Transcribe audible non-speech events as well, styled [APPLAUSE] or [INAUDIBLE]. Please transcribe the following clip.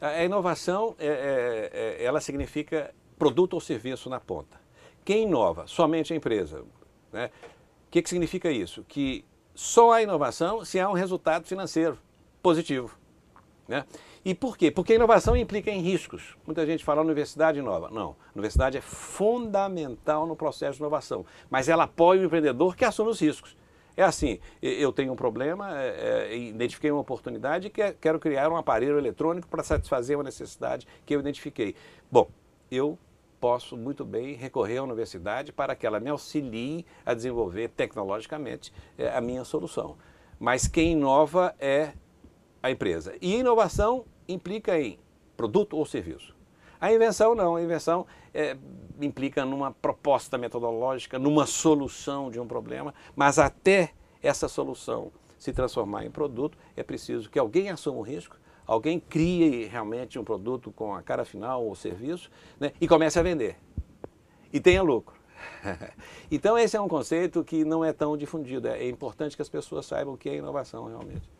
A inovação, é, é, é, ela significa produto ou serviço na ponta. Quem inova? Somente a empresa. Né? O que, que significa isso? Que só há inovação se há um resultado financeiro positivo. Né? E por quê? Porque a inovação implica em riscos. Muita gente fala universidade inova. Não, a universidade é fundamental no processo de inovação, mas ela apoia o empreendedor que assume os riscos. É assim, eu tenho um problema, é, é identifiquei uma oportunidade e é, quero criar um aparelho eletrônico para satisfazer uma necessidade que eu identifiquei. Bom, eu posso muito bem recorrer à universidade para que ela me auxilie a desenvolver tecnologicamente é, a minha solução. Mas quem inova é a empresa. E inovação implica em produto ou serviço. A invenção não, a invenção é, implica numa proposta metodológica, numa solução de um problema, mas até essa solução se transformar em produto, é preciso que alguém assuma o risco, alguém crie realmente um produto com a cara final ou serviço né, e comece a vender e tenha lucro. [LAUGHS] então esse é um conceito que não é tão difundido, é importante que as pessoas saibam o que é inovação realmente.